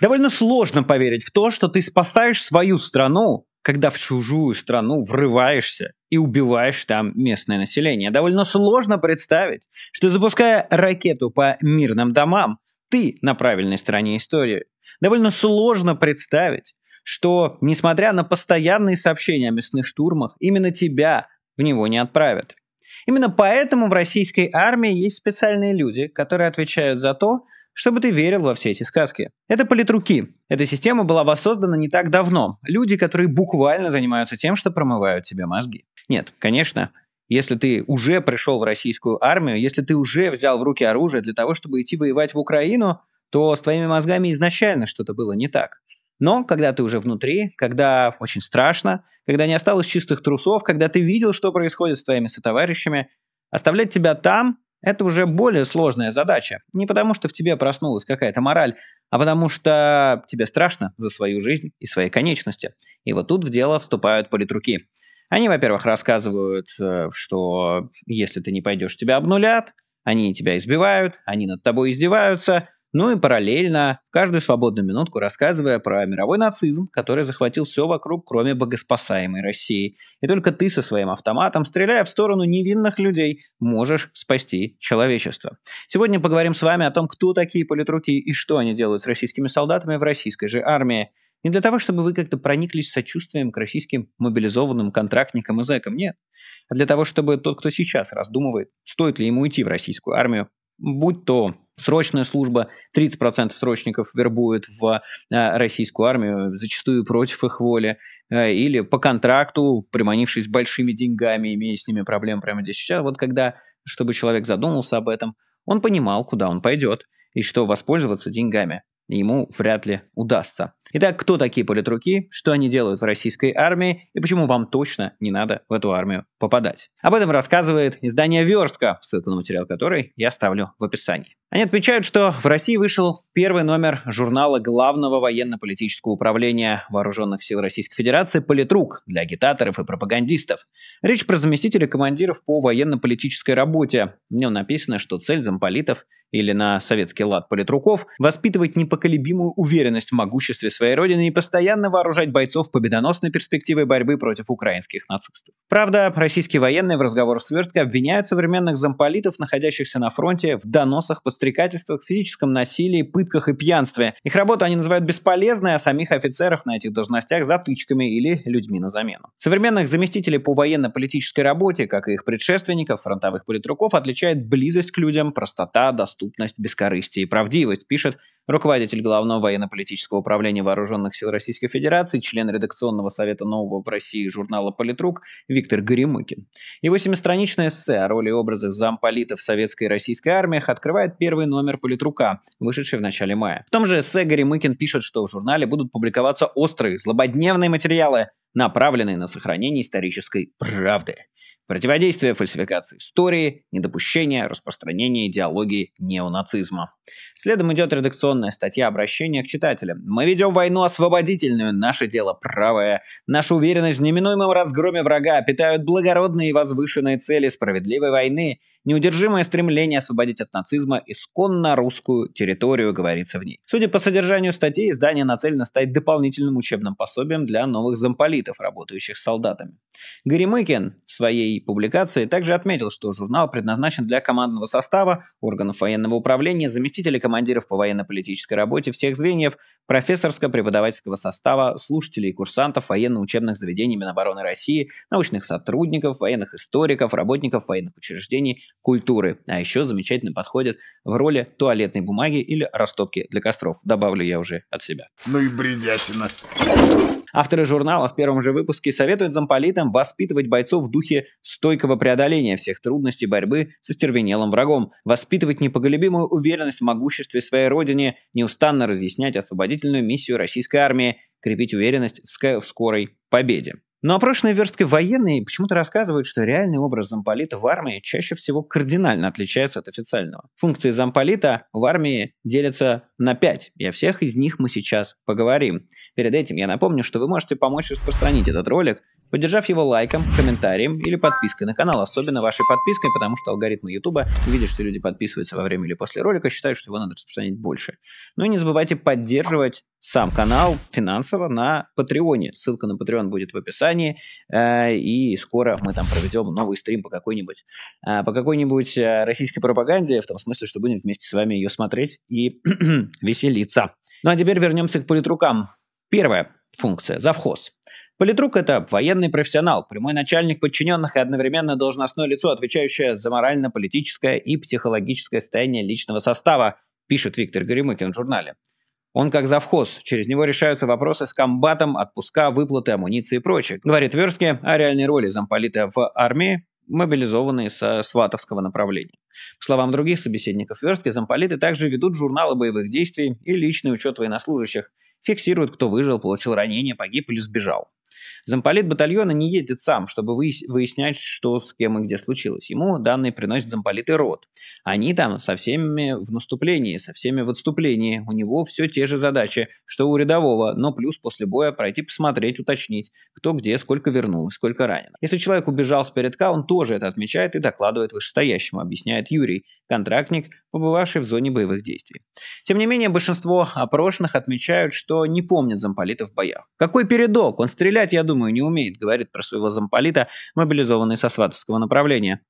довольно сложно поверить в то, что ты спасаешь свою страну, когда в чужую страну врываешься и убиваешь там местное население. Довольно сложно представить, что запуская ракету по мирным домам, ты на правильной стороне истории. Довольно сложно представить, что, несмотря на постоянные сообщения о мясных штурмах, именно тебя в него не отправят. Именно поэтому в российской армии есть специальные люди, которые отвечают за то, чтобы ты верил во все эти сказки. Это политруки. Эта система была воссоздана не так давно. Люди, которые буквально занимаются тем, что промывают тебе мозги. Нет, конечно, если ты уже пришел в российскую армию, если ты уже взял в руки оружие для того, чтобы идти воевать в Украину, то с твоими мозгами изначально что-то было не так. Но когда ты уже внутри, когда очень страшно, когда не осталось чистых трусов, когда ты видел, что происходит с твоими сотоварищами, оставлять тебя там это уже более сложная задача. Не потому, что в тебе проснулась какая-то мораль, а потому что тебе страшно за свою жизнь и свои конечности. И вот тут в дело вступают политруки. Они, во-первых, рассказывают, э, что если ты не пойдешь, тебя обнулят, они тебя избивают, они над тобой издеваются – ну и параллельно каждую свободную минутку рассказывая про мировой нацизм, который захватил все вокруг, кроме богоспасаемой России. И только ты со своим автоматом, стреляя в сторону невинных людей, можешь спасти человечество. Сегодня поговорим с вами о том, кто такие политруки и что они делают с российскими солдатами в российской же армии. Не для того, чтобы вы как-то прониклись сочувствием к российским мобилизованным контрактникам и зэкам, нет. А для того, чтобы тот, кто сейчас раздумывает, стоит ли ему идти в российскую армию, будь то срочная служба, 30% срочников вербуют в э, российскую армию, зачастую против их воли, э, или по контракту, приманившись большими деньгами, имея с ними проблемы прямо здесь сейчас. Вот когда, чтобы человек задумался об этом, он понимал, куда он пойдет и что воспользоваться деньгами ему вряд ли удастся. Итак, кто такие политруки, что они делают в российской армии и почему вам точно не надо в эту армию попадать. Об этом рассказывает издание «Верстка», ссылку на материал которой я оставлю в описании. Они отмечают, что в России вышел первый номер журнала Главного военно-политического управления Вооруженных сил Российской Федерации «Политрук» для агитаторов и пропагандистов. Речь про заместителя командиров по военно-политической работе. В нем написано, что цель замполитов или на советский лад политруков воспитывать непоколебимую уверенность в могуществе своей родины и постоянно вооружать бойцов победоносной перспективой борьбы против украинских нацистов. Правда, российские военные в разговорах с Верской обвиняют современных замполитов, находящихся на фронте, в доносах по подстрекательствах, физическом насилии, пытках и пьянстве. Их работу они называют бесполезной, а самих офицеров на этих должностях затычками или людьми на замену. Современных заместителей по военно-политической работе, как и их предшественников, фронтовых политруков, отличает близость к людям, простота, доступность, бескорыстие и правдивость, пишет руководитель Главного военно-политического управления Вооруженных сил Российской Федерации, член редакционного совета нового в России журнала «Политрук» Виктор Горемыкин. Его семистраничное эссе о роли и образах замполита советской и российской армиях открывает первый номер «Политрука», вышедший в начале мая. В том же эссе Горемыкин пишет, что в журнале будут публиковаться острые, злободневные материалы, направленные на сохранение исторической правды. Противодействие фальсификации истории, недопущение распространения идеологии неонацизма. Следом идет редакционная статья обращения к читателям. Мы ведем войну освободительную, наше дело правое. Наша уверенность в неминуемом разгроме врага питают благородные и возвышенные цели справедливой войны, неудержимое стремление освободить от нацизма исконно русскую территорию, говорится в ней. Судя по содержанию статьи, издание нацелено стать дополнительным учебным пособием для новых замполитов, работающих с солдатами. Горемыкин в своей публикации, также отметил, что журнал предназначен для командного состава, органов военного управления, заместителей командиров по военно-политической работе всех звеньев, профессорско-преподавательского состава, слушателей и курсантов военно-учебных заведений Минобороны России, научных сотрудников, военных историков, работников военных учреждений, культуры. А еще замечательно подходит в роли туалетной бумаги или растопки для костров. Добавлю я уже от себя. Ну и бредятина. Авторы журнала в первом же выпуске советуют замполитам воспитывать бойцов в духе стойкого преодоления всех трудностей борьбы со стервенелым врагом, воспитывать непоколебимую уверенность в могуществе своей родине, неустанно разъяснять освободительную миссию российской армии, крепить уверенность в, скорой победе. Но ну, опрошенные а версткой военные почему-то рассказывают, что реальный образ замполита в армии чаще всего кардинально отличается от официального. Функции замполита в армии делятся на 5, и о всех из них мы сейчас поговорим. Перед этим я напомню, что вы можете помочь распространить этот ролик, поддержав его лайком, комментарием или подпиской на канал, особенно вашей подпиской, потому что алгоритмы YouTube видят, что люди подписываются во время или после ролика, считают, что его надо распространить больше. Ну и не забывайте поддерживать сам канал финансово на Патреоне. Ссылка на Patreon будет в описании, э, и скоро мы там проведем новый стрим по какой-нибудь э, по какой-нибудь э, российской пропаганде, в том смысле, что будем вместе с вами ее смотреть и веселиться. Ну а теперь вернемся к политрукам. Первая функция – завхоз. Политрук – это военный профессионал, прямой начальник подчиненных и одновременно должностное лицо, отвечающее за морально-политическое и психологическое состояние личного состава, пишет Виктор Горемыкин в журнале. Он как завхоз, через него решаются вопросы с комбатом, отпуска, выплаты, амуниции и прочее. Говорит Верстке о реальной роли замполита в армии мобилизованные со сватовского направления. По словам других собеседников верстки, замполиты также ведут журналы боевых действий и личный учет военнослужащих, фиксируют, кто выжил, получил ранение, погиб или сбежал. Замполит батальона не ездит сам, чтобы выяснять, что с кем и где случилось. Ему данные приносят замполит и рот. Они там со всеми в наступлении, со всеми в отступлении. У него все те же задачи, что у рядового, но плюс после боя пройти посмотреть, уточнить, кто где, сколько вернулось, сколько ранено. Если человек убежал с передка, он тоже это отмечает и докладывает вышестоящему, объясняет Юрий, контрактник, побывавший в зоне боевых действий. Тем не менее, большинство опрошенных отмечают, что не помнят замполита в боях. Какой передок? Он стрелять читать, я думаю, не умеет, говорит про своего замполита, мобилизованный со сватовского направления.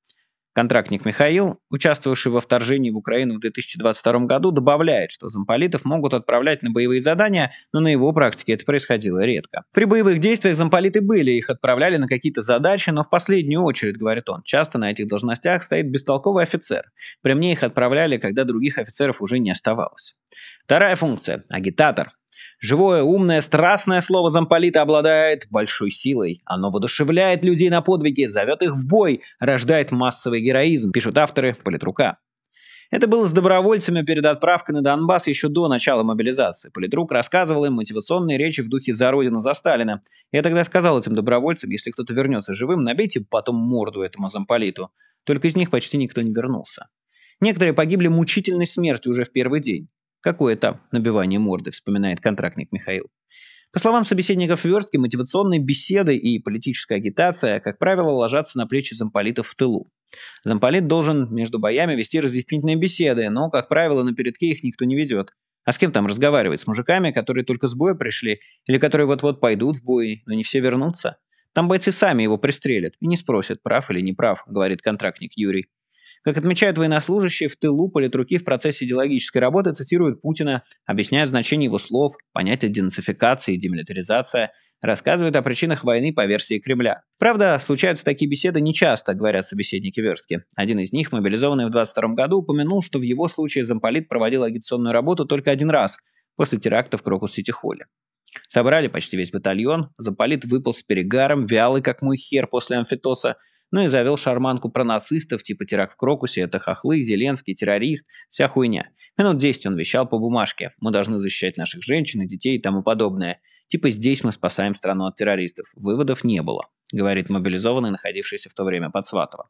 Контрактник Михаил, участвовавший во вторжении в Украину в 2022 году, добавляет, что замполитов могут отправлять на боевые задания, но на его практике это происходило редко. При боевых действиях замполиты были, их отправляли на какие-то задачи, но в последнюю очередь, говорит он, часто на этих должностях стоит бестолковый офицер. При мне их отправляли, когда других офицеров уже не оставалось. Вторая функция – агитатор. Живое, умное, страстное слово замполита обладает большой силой. Оно воодушевляет людей на подвиги, зовет их в бой, рождает массовый героизм, пишут авторы политрука. Это было с добровольцами перед отправкой на Донбасс еще до начала мобилизации. Политрук рассказывал им мотивационные речи в духе «За Родину, за Сталина». Я тогда сказал этим добровольцам, если кто-то вернется живым, набейте потом морду этому замполиту. Только из них почти никто не вернулся. Некоторые погибли мучительной смертью уже в первый день какое этап набивание морды, вспоминает контрактник Михаил. По словам собеседников верстки, мотивационные беседы и политическая агитация, как правило, ложатся на плечи замполитов в тылу. Замполит должен между боями вести разъяснительные беседы, но, как правило, на передке их никто не ведет. А с кем там разговаривать? С мужиками, которые только с боя пришли, или которые вот-вот пойдут в бой, но не все вернутся? Там бойцы сами его пристрелят и не спросят, прав или не прав, говорит контрактник Юрий. Как отмечают военнослужащие, в тылу политруки в процессе идеологической работы цитируют Путина, объясняют значение его слов, понятие денацификации и демилитаризация, рассказывают о причинах войны по версии Кремля. Правда, случаются такие беседы нечасто, говорят собеседники Верстки. Один из них, мобилизованный в 22 году, упомянул, что в его случае замполит проводил агитационную работу только один раз, после теракта в Крокус-Сити-Холле. Собрали почти весь батальон, замполит выпал с перегаром, вялый как мой хер после амфитоса – ну и завел шарманку про нацистов, типа теракт в Крокусе, это хохлы, Зеленский, террорист, вся хуйня. Минут 10 он вещал по бумажке. Мы должны защищать наших женщин и детей и тому подобное. Типа здесь мы спасаем страну от террористов. Выводов не было, говорит мобилизованный, находившийся в то время под Сватово.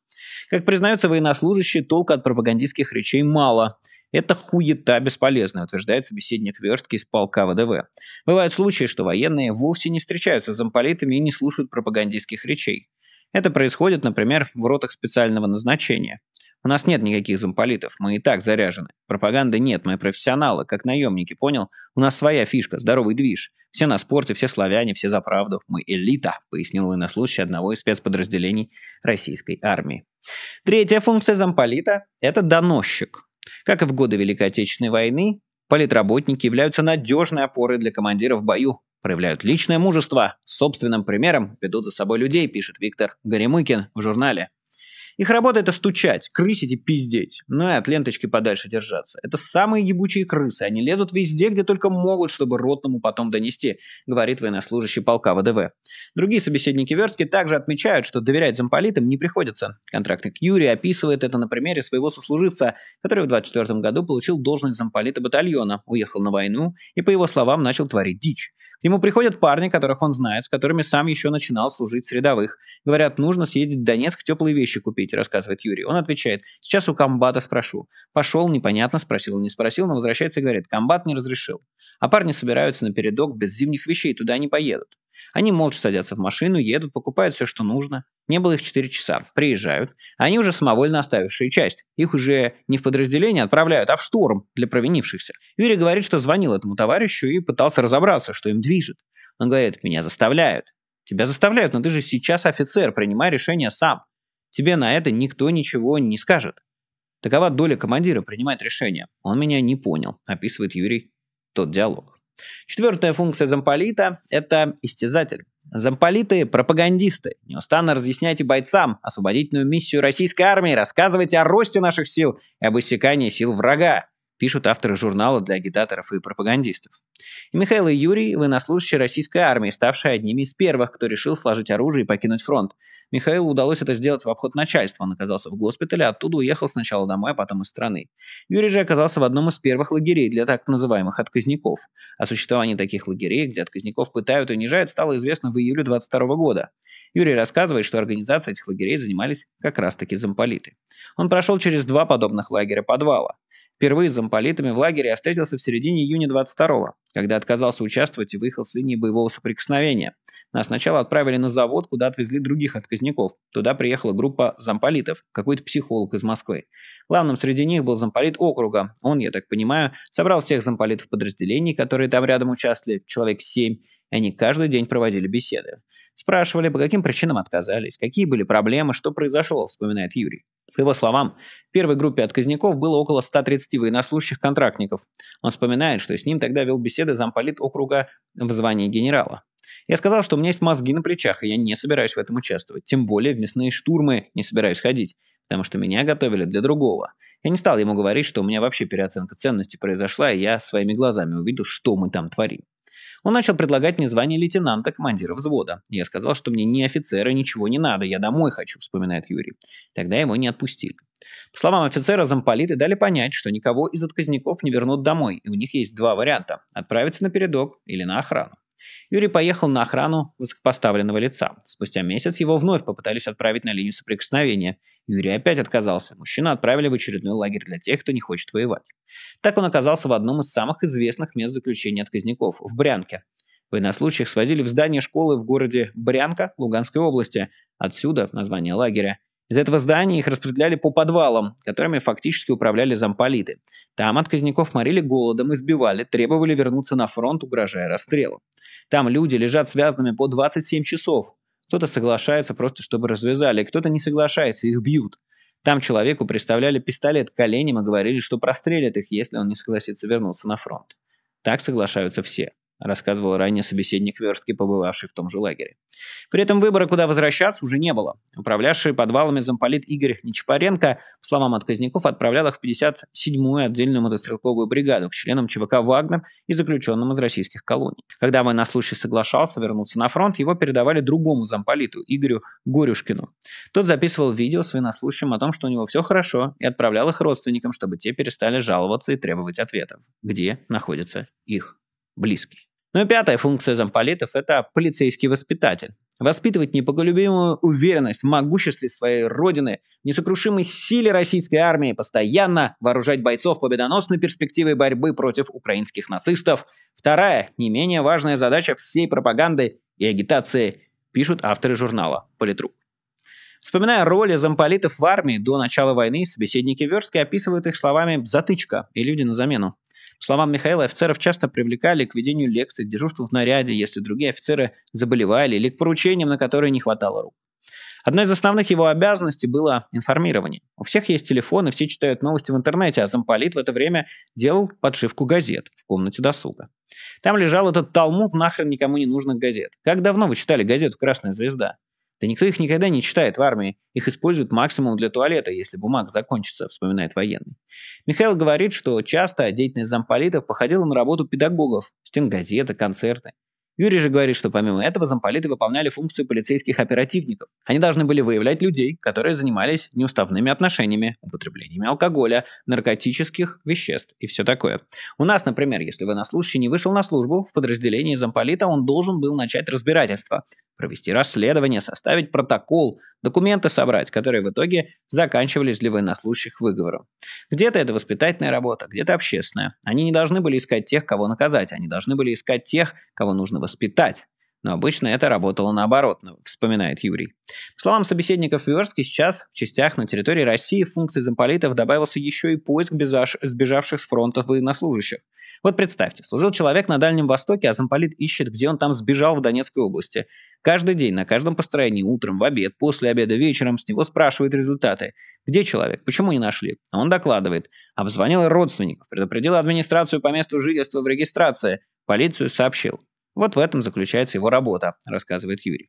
Как признаются военнослужащие, толка от пропагандистских речей мало. Это хуета бесполезная, утверждает собеседник Верстки из полка ВДВ. Бывают случаи, что военные вовсе не встречаются с замполитами и не слушают пропагандистских речей. Это происходит, например, в ротах специального назначения. У нас нет никаких замполитов, мы и так заряжены. Пропаганды нет, мы профессионалы, как наемники, понял? У нас своя фишка, здоровый движ. Все на спорте, все славяне, все за правду. Мы элита, пояснил и на случай одного из спецподразделений российской армии. Третья функция замполита – это доносчик. Как и в годы Великой Отечественной войны, политработники являются надежной опорой для командира в бою, проявляют личное мужество, собственным примером ведут за собой людей, пишет Виктор Горемыкин в журнале. Их работа – это стучать, крысить и пиздеть, ну и от ленточки подальше держаться. Это самые ебучие крысы, они лезут везде, где только могут, чтобы ротному потом донести, говорит военнослужащий полка ВДВ. Другие собеседники Верстки также отмечают, что доверять замполитам не приходится. Контрактник Юрий описывает это на примере своего сослуживца, который в 24 году получил должность замполита батальона, уехал на войну и, по его словам, начал творить дичь. К нему приходят парни, которых он знает, с которыми сам еще начинал служить с рядовых. Говорят, нужно съездить в Донецк, теплые вещи купить, рассказывает Юрий. Он отвечает, сейчас у комбата спрошу. Пошел, непонятно, спросил, не спросил, но возвращается и говорит, комбат не разрешил. А парни собираются на передок без зимних вещей, туда не поедут. Они молча садятся в машину, едут, покупают все, что нужно. Не было их 4 часа. Приезжают. Они уже самовольно оставившие часть. Их уже не в подразделение отправляют, а в штурм для провинившихся. Юрий говорит, что звонил этому товарищу и пытался разобраться, что им движет. Он говорит, меня заставляют. Тебя заставляют, но ты же сейчас офицер, принимай решение сам. Тебе на это никто ничего не скажет. Такова доля командира принимать решение. Он меня не понял, описывает Юрий тот диалог. Четвертая функция замполита – это истязатель. Замполиты – пропагандисты. Неустанно разъясняйте бойцам освободительную миссию российской армии, рассказывайте о росте наших сил и об иссякании сил врага, пишут авторы журнала для агитаторов и пропагандистов. И Михаил и Юрий – военнослужащие российской армии, ставшие одними из первых, кто решил сложить оружие и покинуть фронт. Михаилу удалось это сделать в обход начальства. Он оказался в госпитале, оттуда уехал сначала домой, а потом из страны. Юрий же оказался в одном из первых лагерей для так называемых отказников. О существовании таких лагерей, где отказников пытают и унижают, стало известно в июле 22 года. Юрий рассказывает, что организацией этих лагерей занимались как раз-таки замполиты. Он прошел через два подобных лагеря подвала. Впервые с замполитами в лагере я встретился в середине июня 22-го, когда отказался участвовать и выехал с линии боевого соприкосновения. Нас сначала отправили на завод, куда отвезли других отказников. Туда приехала группа замполитов, какой-то психолог из Москвы. Главным среди них был замполит округа. Он, я так понимаю, собрал всех замполитов подразделений, которые там рядом участвовали, человек семь, и они каждый день проводили беседы. Спрашивали, по каким причинам отказались, какие были проблемы, что произошло, вспоминает Юрий. По его словам, в первой группе отказников было около 130 военнослужащих контрактников. Он вспоминает, что с ним тогда вел беседы замполит округа в звании генерала. Я сказал, что у меня есть мозги на плечах, и я не собираюсь в этом участвовать. Тем более в мясные штурмы не собираюсь ходить, потому что меня готовили для другого. Я не стал ему говорить, что у меня вообще переоценка ценности произошла, и я своими глазами увидел, что мы там творим. Он начал предлагать мне звание лейтенанта командира взвода. Я сказал, что мне ни офицера, ничего не надо, я домой хочу, вспоминает Юрий. Тогда его не отпустили. По словам офицера, замполиты дали понять, что никого из отказников не вернут домой, и у них есть два варианта – отправиться на передок или на охрану. Юрий поехал на охрану высокопоставленного лица. Спустя месяц его вновь попытались отправить на линию соприкосновения. Юрий опять отказался. Мужчину отправили в очередной лагерь для тех, кто не хочет воевать. Так он оказался в одном из самых известных мест заключения отказников – в Брянке. Военнослужащих свозили в здание школы в городе Брянка Луганской области. Отсюда название лагеря – из этого здания их распределяли по подвалам, которыми фактически управляли замполиты. Там отказников морили голодом, избивали, требовали вернуться на фронт, угрожая расстрелом. Там люди лежат связанными по 27 часов. Кто-то соглашается просто, чтобы развязали, кто-то не соглашается, их бьют. Там человеку представляли пистолет к коленям и говорили, что прострелят их, если он не согласится вернуться на фронт. Так соглашаются все рассказывал ранее собеседник Верстки, побывавший в том же лагере. При этом выбора, куда возвращаться, уже не было. Управлявший подвалами замполит Игорь Нечапаренко, по словам отказников, отправлял их в 57-ю отдельную мотострелковую бригаду к членам ЧВК «Вагнер» и заключенным из российских колоний. Когда военнослужащий соглашался вернуться на фронт, его передавали другому замполиту, Игорю Горюшкину. Тот записывал видео с военнослужащим о том, что у него все хорошо, и отправлял их родственникам, чтобы те перестали жаловаться и требовать ответов, где находится их близкий. Ну и пятая функция замполитов – это полицейский воспитатель. Воспитывать непоголюбимую уверенность в могуществе своей родины, в несокрушимой силе российской армии, постоянно вооружать бойцов победоносной перспективой борьбы против украинских нацистов. Вторая, не менее важная задача всей пропаганды и агитации, пишут авторы журнала «Политрук». Вспоминая роли замполитов в армии до начала войны, собеседники Верски описывают их словами «затычка» и «люди на замену» словам Михаила, офицеров часто привлекали к ведению лекций, к дежурству в наряде, если другие офицеры заболевали или к поручениям, на которые не хватало рук. Одна из основных его обязанностей было информирование. У всех есть телефоны, все читают новости в интернете, а замполит в это время делал подшивку газет в комнате досуга. Там лежал этот талмуд нахрен никому не нужных газет. Как давно вы читали газету «Красная звезда»? Да никто их никогда не читает в армии. Их используют максимум для туалета, если бумага закончится, вспоминает военный. Михаил говорит, что часто деятельность замполитов походила на работу педагогов. Стенгазеты, концерты. Юрий же говорит, что помимо этого замполиты выполняли функцию полицейских оперативников. Они должны были выявлять людей, которые занимались неуставными отношениями, употреблениями алкоголя, наркотических веществ и все такое. У нас, например, если военнослужащий не вышел на службу в подразделении замполита, он должен был начать разбирательство, провести расследование, составить протокол, документы собрать, которые в итоге заканчивались для военнослужащих выговором. Где-то это воспитательная работа, где-то общественная. Они не должны были искать тех, кого наказать, они должны были искать тех, кого нужно воспитать. Но обычно это работало наоборот, ну, вспоминает Юрий. По словам собеседников Верстки, сейчас в частях на территории России функции замполитов добавился еще и поиск сбежавших с фронта военнослужащих. Вот представьте, служил человек на Дальнем Востоке, а замполит ищет, где он там сбежал в Донецкой области. Каждый день, на каждом построении, утром, в обед, после обеда, вечером с него спрашивают результаты. Где человек? Почему не нашли? Он докладывает. Обзвонил родственников, предупредил администрацию по месту жительства в регистрации. Полицию сообщил. Вот в этом заключается его работа, рассказывает Юрий.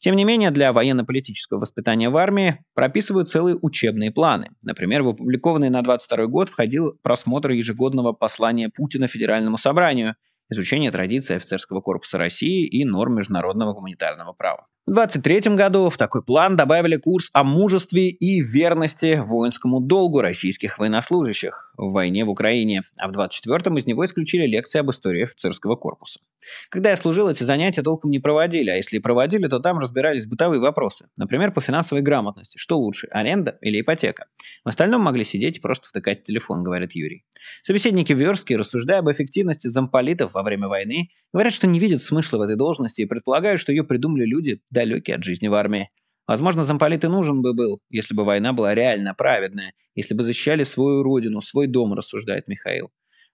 Тем не менее, для военно-политического воспитания в армии прописывают целые учебные планы. Например, в опубликованный на 22 год входил просмотр ежегодного послания Путина Федеральному собранию, изучение традиций офицерского корпуса России и норм международного гуманитарного права. В 23 году в такой план добавили курс о мужестве и верности воинскому долгу российских военнослужащих в войне в Украине, а в 24-м из него исключили лекции об истории офицерского корпуса. Когда я служил, эти занятия толком не проводили, а если и проводили, то там разбирались бытовые вопросы, например, по финансовой грамотности, что лучше, аренда или ипотека. В остальном могли сидеть и просто втыкать телефон, говорит Юрий. Собеседники Верские, рассуждая об эффективности замполитов во время войны, говорят, что не видят смысла в этой должности и предполагают, что ее придумали люди, далекие от жизни в армии. Возможно, замполит и нужен бы был, если бы война была реально праведная, если бы защищали свою родину, свой дом, рассуждает Михаил.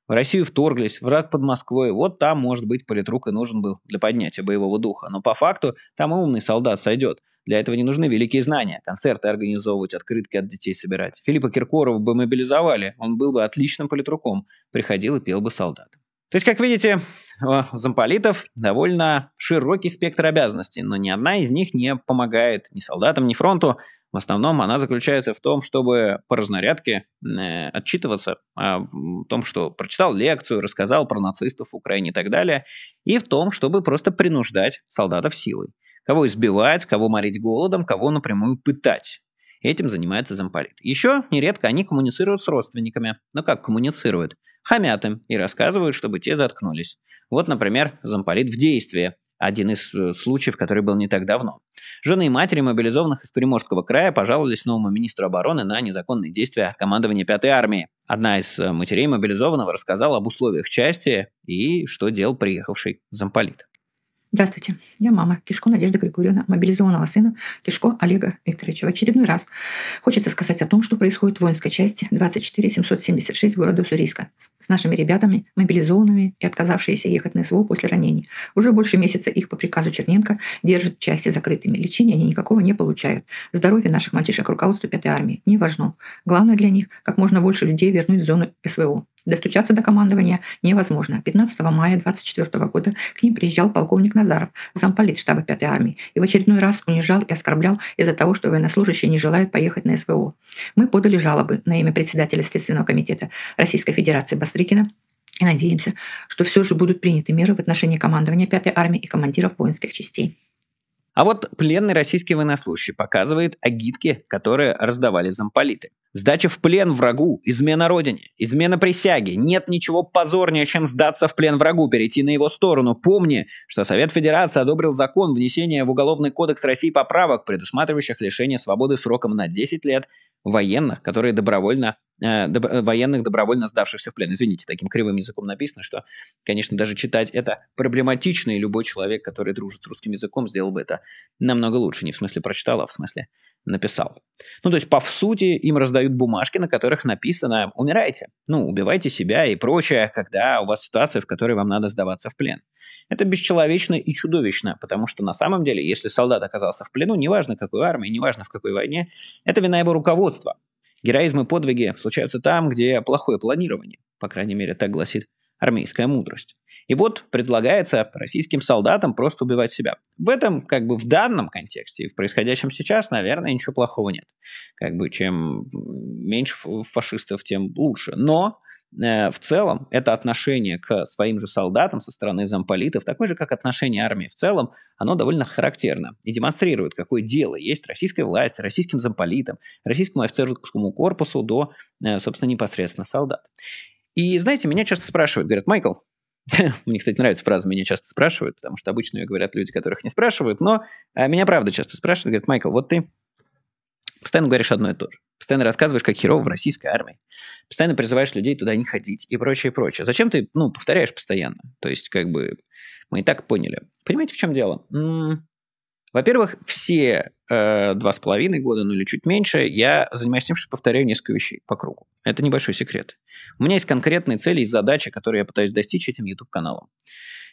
В Россию вторглись, враг под Москвой, вот там, может быть, политрук и нужен был для поднятия боевого духа. Но по факту там и умный солдат сойдет. Для этого не нужны великие знания, концерты организовывать, открытки от детей собирать. Филиппа Киркорова бы мобилизовали, он был бы отличным политруком, приходил и пел бы солдатам. То есть, как видите, э, у замполитов довольно широкий спектр обязанностей, но ни одна из них не помогает ни солдатам, ни фронту. В основном она заключается в том, чтобы по разнарядке э, отчитываться о том, что прочитал лекцию, рассказал про нацистов в Украине и так далее, и в том, чтобы просто принуждать солдатов силой. Кого избивать, кого морить голодом, кого напрямую пытать. Этим занимается замполит. Еще нередко они коммуницируют с родственниками. Но как коммуницируют? Хамят им и рассказывают, чтобы те заткнулись. Вот, например, замполит в действии – один из э, случаев, который был не так давно. Жены и матери мобилизованных из Приморского края пожаловались новому министру обороны на незаконные действия командования 5-й армии. Одна из э, матерей мобилизованного рассказала об условиях части и что делал приехавший замполит. Здравствуйте, я мама Кишко Надежда Григорьевна, мобилизованного сына Кишко Олега Викторовича. В очередной раз хочется сказать о том, что происходит в воинской части 24 776 города Уссурийска с нашими ребятами, мобилизованными и отказавшиеся ехать на СВО после ранений. Уже больше месяца их по приказу Черненко держат части закрытыми. Лечения они никакого не получают. Здоровье наших мальчишек руководству 5 армии не важно. Главное для них, как можно больше людей вернуть в зону СВО. Достучаться до командования невозможно. 15 мая 2024 года к ним приезжал полковник Назаров, замполит штаба 5-й армии, и в очередной раз унижал и оскорблял из-за того, что военнослужащие не желают поехать на СВО. Мы подали жалобы на имя председателя Следственного комитета Российской Федерации Бастрыкина и надеемся, что все же будут приняты меры в отношении командования 5-й армии и командиров воинских частей. А вот пленный российский военнослужащий показывает агитки, которые раздавали замполиты. Сдача в плен врагу, измена родине, измена присяги. Нет ничего позорнее, чем сдаться в плен врагу, перейти на его сторону. Помни, что Совет Федерации одобрил закон внесения в Уголовный кодекс России поправок, предусматривающих лишение свободы сроком на 10 лет военных, которые добровольно Э, доб- э, военных, добровольно сдавшихся в плен. Извините, таким кривым языком написано, что, конечно, даже читать это проблематично, и любой человек, который дружит с русским языком, сделал бы это намного лучше. Не в смысле прочитал, а в смысле написал. Ну, то есть, по сути, им раздают бумажки, на которых написано «умирайте», ну, «убивайте себя» и прочее, когда у вас ситуация, в которой вам надо сдаваться в плен. Это бесчеловечно и чудовищно, потому что на самом деле, если солдат оказался в плену, неважно какой армии, неважно в какой войне, это вина его руководства. Героизм и подвиги случаются там, где плохое планирование, по крайней мере, так гласит армейская мудрость. И вот предлагается российским солдатам просто убивать себя. В этом, как бы в данном контексте в происходящем сейчас, наверное, ничего плохого нет. Как бы чем меньше фашистов, тем лучше. Но Э, в целом это отношение к своим же солдатам со стороны замполитов, такое же, как отношение армии в целом, оно довольно характерно и демонстрирует, какое дело есть российской власти, российским замполитам, российскому офицерскому корпусу до, э, собственно, непосредственно солдат. И, знаете, меня часто спрашивают, говорят, Майкл, мне, кстати, нравится фраза «меня часто спрашивают», потому что обычно ее говорят люди, которых не спрашивают, но э, меня правда часто спрашивают, говорят, Майкл, вот ты Постоянно говоришь одно и то же. Постоянно рассказываешь, как херово в российской армии. Постоянно призываешь людей туда не ходить и прочее, прочее. Зачем ты, ну, повторяешь постоянно? То есть, как бы, мы и так поняли. Понимаете, в чем дело? Во-первых, все э, два с половиной года, ну или чуть меньше, я занимаюсь тем, что повторяю несколько вещей по кругу. Это небольшой секрет. У меня есть конкретные цели и задачи, которые я пытаюсь достичь этим YouTube-каналом.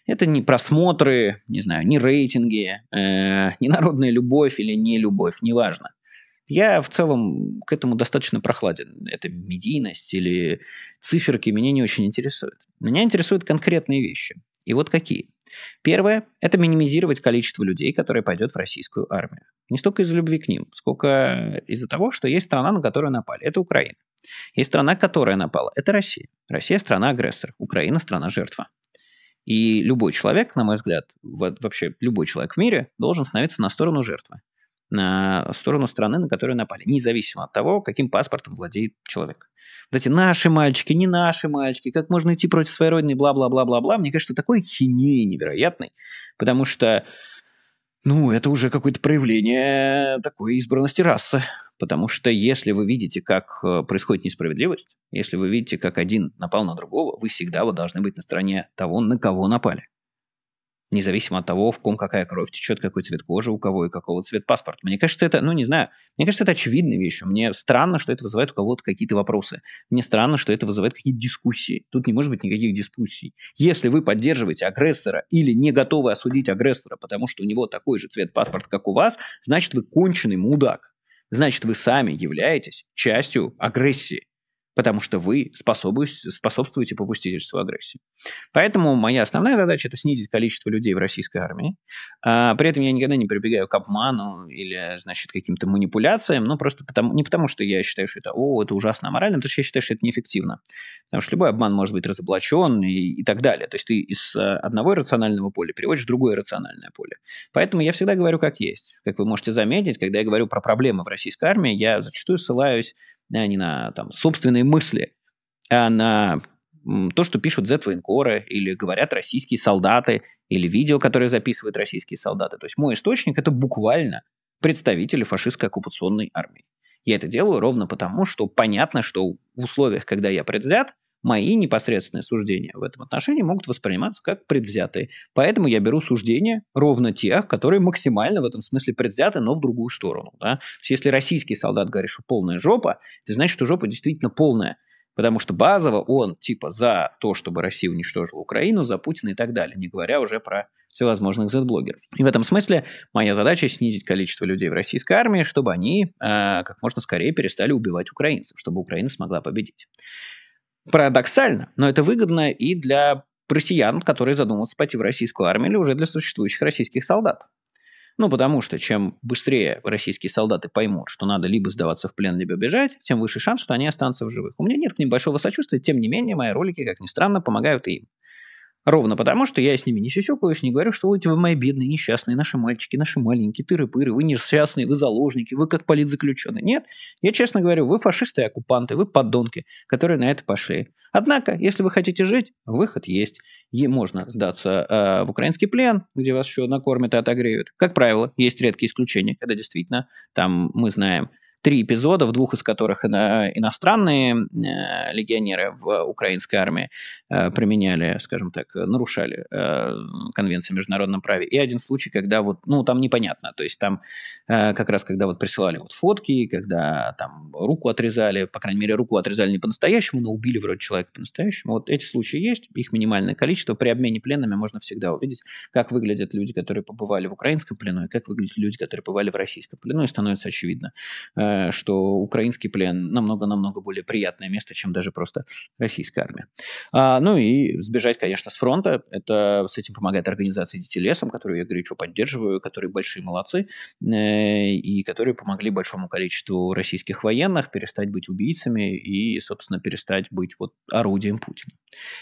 Это не просмотры, не знаю, не рейтинги, э, не народная любовь или не любовь, неважно. Я в целом к этому достаточно прохладен. Это медийность или циферки меня не очень интересуют. Меня интересуют конкретные вещи. И вот какие. Первое – это минимизировать количество людей, которые пойдет в российскую армию. Не столько из любви к ним, сколько из-за того, что есть страна, на которую напали. Это Украина. Есть страна, которая напала. Это Россия. Россия – страна-агрессор. Украина – страна-жертва. И любой человек, на мой взгляд, вообще любой человек в мире должен становиться на сторону жертвы на сторону страны, на которую напали, независимо от того, каким паспортом владеет человек. Вот эти наши мальчики, не наши мальчики, как можно идти против своей родины, бла-бла-бла-бла-бла. Мне кажется, такой хиней невероятный, потому что ну, это уже какое-то проявление такой избранности расы. Потому что если вы видите, как э, происходит несправедливость, если вы видите, как один напал на другого, вы всегда вот должны быть на стороне того, на кого напали независимо от того, в ком какая кровь течет, какой цвет кожи у кого и какого цвет паспорт. Мне кажется, это, ну, не знаю, мне кажется, это очевидная вещь. Мне странно, что это вызывает у кого-то какие-то вопросы. Мне странно, что это вызывает какие-то дискуссии. Тут не может быть никаких дискуссий. Если вы поддерживаете агрессора или не готовы осудить агрессора, потому что у него такой же цвет паспорта, как у вас, значит, вы конченый мудак. Значит, вы сами являетесь частью агрессии потому что вы способствуете попустительству агрессии. Поэтому моя основная задача – это снизить количество людей в российской армии. А, при этом я никогда не прибегаю к обману или, значит, каким-то манипуляциям, Но ну, просто потому, не потому, что я считаю, что это, о, это ужасно аморально, потому что я считаю, что это неэффективно. Потому что любой обман может быть разоблачен и, и так далее. То есть ты из а, одного рационального поля переводишь в другое рациональное поле. Поэтому я всегда говорю как есть. Как вы можете заметить, когда я говорю про проблемы в российской армии, я зачастую ссылаюсь а не на там, собственные мысли, а на то, что пишут Z-военкоры, или говорят российские солдаты, или видео, которые записывают российские солдаты. То есть мой источник – это буквально представители фашистской оккупационной армии. Я это делаю ровно потому, что понятно, что в условиях, когда я предвзят, мои непосредственные суждения в этом отношении могут восприниматься как предвзятые. Поэтому я беру суждения ровно тех, которые максимально в этом смысле предвзяты, но в другую сторону. Да? То есть если российский солдат говорит, что полная жопа, это значит, что жопа действительно полная. Потому что базово он типа за то, чтобы Россия уничтожила Украину, за Путина и так далее, не говоря уже про всевозможных Z-блогеров. И в этом смысле моя задача снизить количество людей в российской армии, чтобы они э, как можно скорее перестали убивать украинцев, чтобы Украина смогла победить. Парадоксально, но это выгодно и для россиян, которые задумываются пойти в российскую армию или уже для существующих российских солдат. Ну, потому что чем быстрее российские солдаты поймут, что надо либо сдаваться в плен, либо бежать, тем выше шанс, что они останутся в живых. У меня нет к ним большого сочувствия, тем не менее, мои ролики, как ни странно, помогают и им. Ровно потому, что я с ними не сюсюкаюсь, не говорю, что вот вы мои бедные, несчастные, наши мальчики, наши маленькие, тыры-пыры, вы несчастные, вы заложники, вы как политзаключенные. Нет, я честно говорю, вы фашисты и оккупанты, вы поддонки, которые на это пошли. Однако, если вы хотите жить, выход есть. Е можно сдаться э, в украинский плен, где вас еще накормят и отогреют. Как правило, есть редкие исключения, когда действительно там мы знаем – три эпизода, в двух из которых ино- иностранные э, легионеры в украинской армии э, применяли, скажем так, нарушали э, конвенции о международном праве. И один случай, когда вот, ну, там непонятно, то есть там как раз когда вот присылали вот фотки, когда там руку отрезали, по крайней мере, руку отрезали не по-настоящему, но убили вроде человека по-настоящему. Вот эти случаи есть, их минимальное количество. При обмене пленными можно всегда увидеть, как выглядят люди, которые побывали в украинском плену, и как выглядят люди, которые побывали в российском плену, и становится очевидно, что украинский плен намного-намного более приятное место, чем даже просто российская армия. А, ну и сбежать, конечно, с фронта. Это с этим помогает организация «Детей лесом», которую я горячо поддерживаю, которые большие молодцы э, и которые помогли большому количеству российских военных перестать быть убийцами и, собственно, перестать быть вот орудием Путина.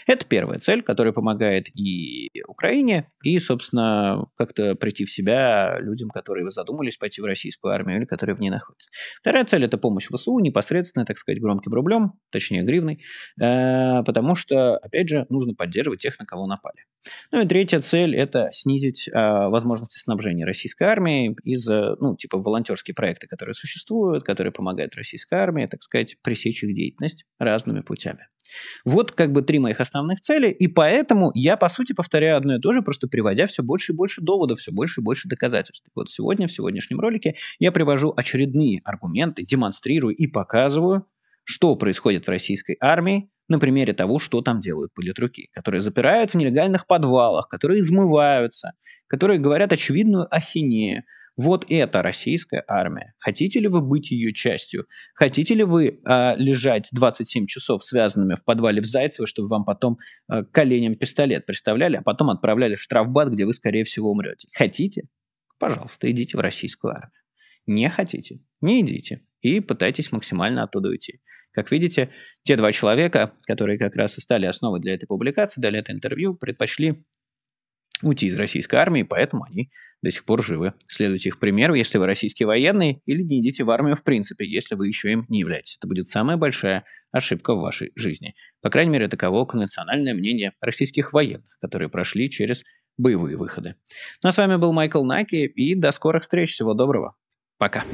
Это первая цель, которая помогает и Украине, и, собственно, как-то прийти в себя людям, которые задумались пойти в российскую армию или которые в ней находятся. Вторая цель – это помощь ВСУ непосредственно, так сказать, громким рублем, точнее гривной, э, потому что, опять же, нужно поддерживать тех, на кого напали. Ну и третья цель – это снизить э, возможности снабжения российской армии из, э, ну, типа волонтерские проекты, которые существуют, которые помогают российской армии, так сказать, пресечь их деятельность разными путями. Вот как бы три моих основных цели, и поэтому я, по сути, повторяю одно и то же, просто приводя все больше и больше доводов, все больше и больше доказательств. Вот сегодня, в сегодняшнем ролике, я привожу очередные аргументы, демонстрирую и показываю, что происходит в российской армии на примере того, что там делают политруки, которые запирают в нелегальных подвалах, которые измываются, которые говорят очевидную ахинею, вот это российская армия. Хотите ли вы быть ее частью? Хотите ли вы э, лежать 27 часов связанными в подвале в Зайцево, чтобы вам потом э, коленем пистолет представляли, а потом отправляли в штрафбат, где вы, скорее всего, умрете? Хотите? Пожалуйста, идите в российскую армию. Не хотите? Не идите. И пытайтесь максимально оттуда уйти. Как видите, те два человека, которые как раз и стали основой для этой публикации, дали это интервью, предпочли уйти из российской армии, поэтому они до сих пор живы. Следуйте их примеру, если вы российский военный, или не идите в армию в принципе, если вы еще им не являетесь. Это будет самая большая ошибка в вашей жизни. По крайней мере, таково конвенциональное мнение российских военных, которые прошли через боевые выходы. Ну а с вами был Майкл Наки, и до скорых встреч. Всего доброго. Пока.